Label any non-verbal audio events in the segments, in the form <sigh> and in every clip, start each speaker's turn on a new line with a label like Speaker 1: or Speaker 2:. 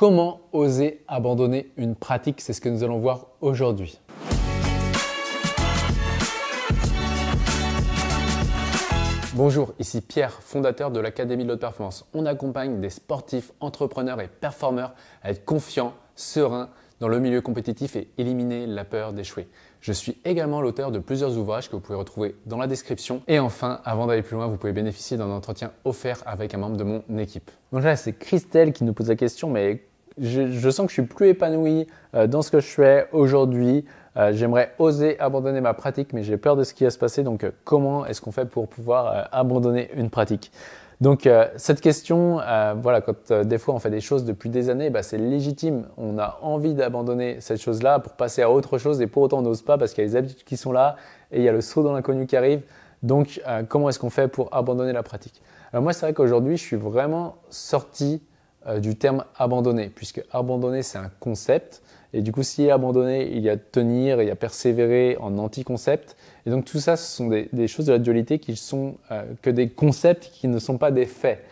Speaker 1: Comment oser abandonner une pratique C'est ce que nous allons voir aujourd'hui. Bonjour, ici Pierre, fondateur de l'Académie de l'Haute Performance. On accompagne des sportifs, entrepreneurs et performeurs à être confiants, sereins dans le milieu compétitif et éliminer la peur d'échouer. Je suis également l'auteur de plusieurs ouvrages que vous pouvez retrouver dans la description. Et enfin, avant d'aller plus loin, vous pouvez bénéficier d'un entretien offert avec un membre de mon équipe. Donc là, c'est Christelle qui nous pose la question, mais je, sens que je suis plus épanoui euh, dans ce que je fais aujourd'hui. Euh, j'aimerais oser abandonner ma pratique, mais j'ai peur de ce qui va se passer. Donc, euh, comment est-ce qu'on fait pour pouvoir abandonner une pratique donc cette question, voilà, quand des fois on fait des choses depuis des années, bah, c'est légitime. On a envie d'abandonner cette chose-là pour passer à autre chose et pour autant on n'ose pas parce qu'il y a les habitudes qui sont là et il y a le saut dans l'inconnu qui arrive. Donc comment est-ce qu'on fait pour abandonner la pratique Alors moi c'est vrai qu'aujourd'hui je suis vraiment sorti euh, du terme abandonner, puisque abandonner, c'est un concept. Et du coup, s'il est abandonné, il y a tenir, il y a persévérer en anti-concept. Et donc tout ça, ce sont des, choses de la dualité qui sont euh, que des concepts qui ne sont pas des faits.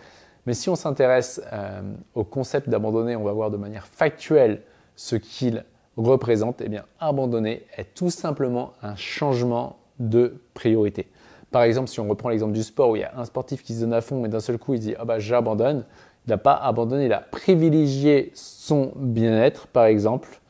Speaker 1: Mais si on s'intéresse euh, au concept d'abandonner, on va voir de manière factuelle ce qu'il représente. Eh bien, abandonner est tout simplement un changement de priorité. Par exemple, si on reprend l'exemple du sport où il y a un sportif qui se donne à fond, mais d'un seul coup il dit ah bah j'abandonne, n'a pas il a privilégié son bien-être, par exemple,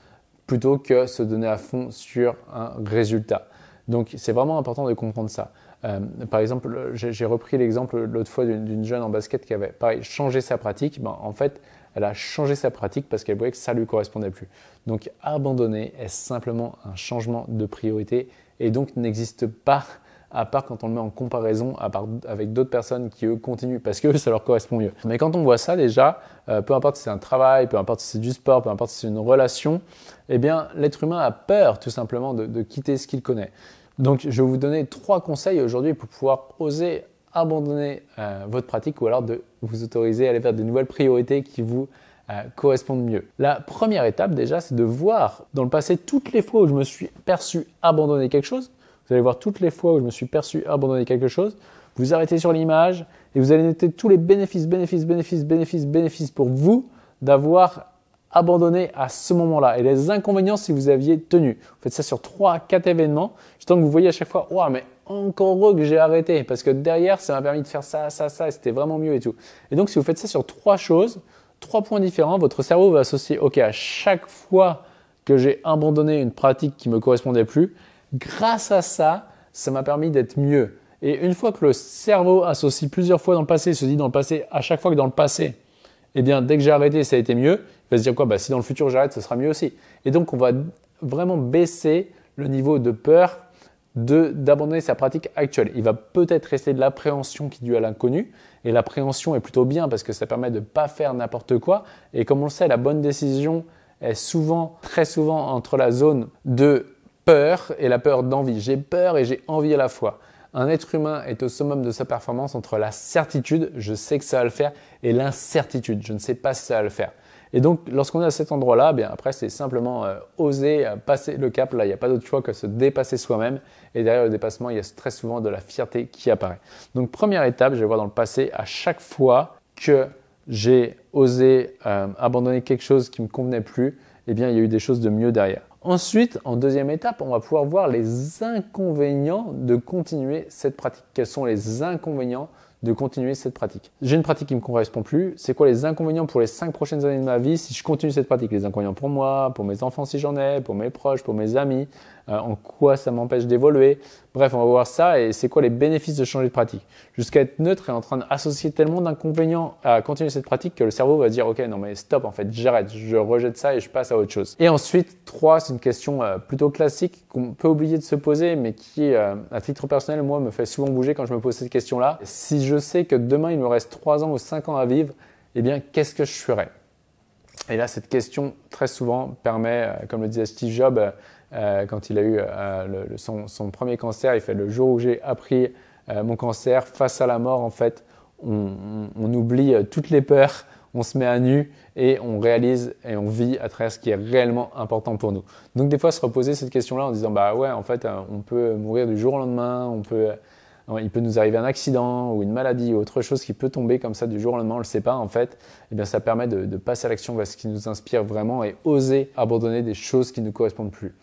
Speaker 1: plutôt que se donner à fond sur un résultat. Donc c'est vraiment important de comprendre ça. Euh, par exemple, j'ai repris l'exemple l'autre fois d'une jeune en basket qui avait, pareil, changé sa pratique. Ben, en fait, elle a changé sa pratique parce qu'elle voyait que ça ne lui correspondait plus. Donc abandonner est simplement un changement de priorité et donc n'existe pas à part quand on le met en comparaison à avec d'autres personnes qui, eux, continuent parce que <laughs> ça leur correspond mieux. Mais quand on voit ça déjà, euh, peu importe si c'est un travail, peu importe si c'est du sport, peu importe si c'est une relation, eh bien, l'être humain a peur tout simplement de, quitter ce qu'il connaît. Donc, je vais vous donner trois conseils aujourd'hui pour pouvoir oser abandonner euh, votre pratique ou alors de vous autoriser à aller vers de nouvelles priorités qui vous euh, correspondent mieux. La première étape déjà, c'est de voir dans le passé toutes les fois où je me suis perçu abandonner quelque chose, vous allez voir toutes les fois où je me suis perçu abandonner quelque chose. Vous arrêtez sur l'image et vous allez noter tous les bénéfices, bénéfices, bénéfices, bénéfices, bénéfices pour vous d'avoir abandonné à ce moment-là et les inconvénients si vous aviez tenu. Vous faites ça sur trois, quatre 4 événements, tant que vous voyez à chaque fois, waouh, mais encore heureux que j'ai arrêté parce que derrière, ça m'a permis de faire ça, ça, ça, et c'était vraiment mieux et tout. Et donc, si vous faites ça sur trois choses, trois points différents, votre cerveau va associer, ok, à chaque fois que j'ai abandonné une pratique qui ne me correspondait plus, Grâce à ça, ça m'a permis d'être mieux. Et une fois que le cerveau associe plusieurs fois dans le passé, se dit dans le passé, à chaque fois que dans le passé, eh bien, dès que j'ai arrêté, ça a été mieux, il va se dire quoi bah, Si dans le futur j'arrête, ça sera mieux aussi. Et donc, on va vraiment baisser le niveau de peur d'abandonner sa pratique actuelle. Il va peut-être rester de l'appréhension qui est due à l'inconnu, et l'appréhension est plutôt bien parce que ça permet de ne pas faire n'importe quoi, et comme on le sait, la bonne décision est souvent, très souvent, entre la zone de peur et la peur d'envie. J'ai peur et j'ai envie à la fois. Un être humain est au summum de sa performance entre la certitude, je sais que ça va le faire, et l'incertitude, je ne sais pas si ça va le faire. Et donc, lorsqu'on est à cet endroit-là, eh bien après, c'est simplement euh, oser euh, passer le cap. Là, il n'y a pas d'autre choix que se dépasser soi-même. Et derrière le dépassement, il y a très souvent de la fierté qui apparaît. Donc, première étape, je vais voir dans le passé, à chaque fois que j'ai osé euh, abandonner quelque chose qui me convenait plus, eh bien, il y a eu des choses de mieux derrière. Ensuite, en deuxième étape, on va pouvoir voir les inconvénients de continuer cette pratique. Quels sont les inconvénients de continuer cette pratique. J'ai une pratique qui me correspond plus. C'est quoi les inconvénients pour les cinq prochaines années de ma vie si je continue cette pratique Les inconvénients pour moi, pour mes enfants si j'en ai, pour mes proches, pour mes amis, euh, en quoi ça m'empêche d'évoluer. Bref, on va voir ça et c'est quoi les bénéfices de changer de pratique. Jusqu'à être neutre et en train d'associer tellement d'inconvénients à continuer cette pratique que le cerveau va dire ok non mais stop en fait j'arrête, je rejette ça et je passe à autre chose. Et ensuite, trois, c'est une question euh, plutôt classique qu'on peut oublier de se poser mais qui euh, à titre personnel moi me fait souvent bouger quand je me pose cette question là. Si je sais que demain il me reste trois ans ou cinq ans à vivre, eh bien qu'est-ce que je ferais Et là, cette question très souvent permet, euh, comme le disait Steve Jobs euh, euh, quand il a eu le, son, premier cancer, il fait le jour où j'ai appris mon cancer, face à la mort, en fait, on, oublie toutes les peurs, on se met à nu et on réalise et on vit à travers ce qui est réellement important pour nous. Donc des fois se reposer cette question-là en disant bah ouais en fait on peut mourir du jour au lendemain, on peut il peut nous arriver un accident ou une maladie ou autre chose qui peut tomber comme ça du jour au lendemain, on le sait pas en fait, et eh bien ça permet de, passer à l'action vers ce qui nous inspire vraiment et oser abandonner des choses qui ne correspondent plus.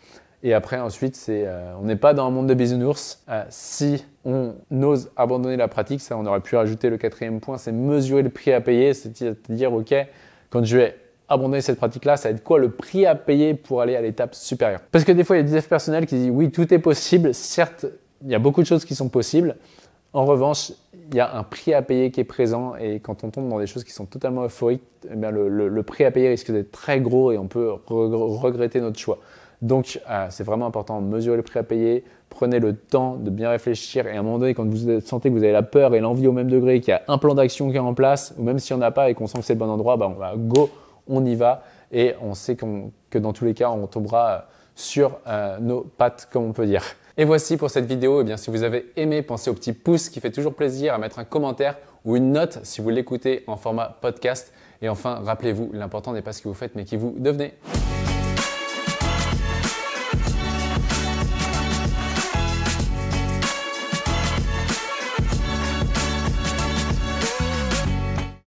Speaker 1: Et après, ensuite, c'est, euh, on n'est pas dans un monde de bisounours. Euh, si on ose abandonner la pratique, ça, on aurait pu rajouter le quatrième point, c'est mesurer le prix à payer, c'est-à-dire, ok, quand je vais abandonner cette pratique-là, ça va être quoi le prix à payer pour aller à l'étape supérieure Parce que des fois, il y a des élèves personnels qui disent oui, tout est possible. Certes, il y a beaucoup de choses qui sont possibles. En revanche, il y a un prix à payer qui est présent et quand on tombe dans des choses qui sont totalement euphoriques, eh le, prix à payer risque d'être très gros et on peut regretter notre choix. Donc, euh, c'est vraiment important. de mesurer le prix à payer, prenez le temps de bien réfléchir et à un moment donné, quand vous sentez que vous avez la peur et l'envie au même degré, qu'il y a un plan d'action qui est en place, ou même s'il n'y en a pas et qu'on sent que c'est le bon endroit, ben, on va go, on y va et on sait que dans tous les cas, on tombera sur euh, nos pattes, comme on peut dire. Et voici pour cette vidéo. Eh bien, si vous avez aimé, pensez au petit pouce qui fait toujours plaisir, à mettre un commentaire ou une note si vous l'écoutez en format podcast. Et enfin, rappelez-vous, l'important n'est pas ce que vous faites, mais qui vous devenez.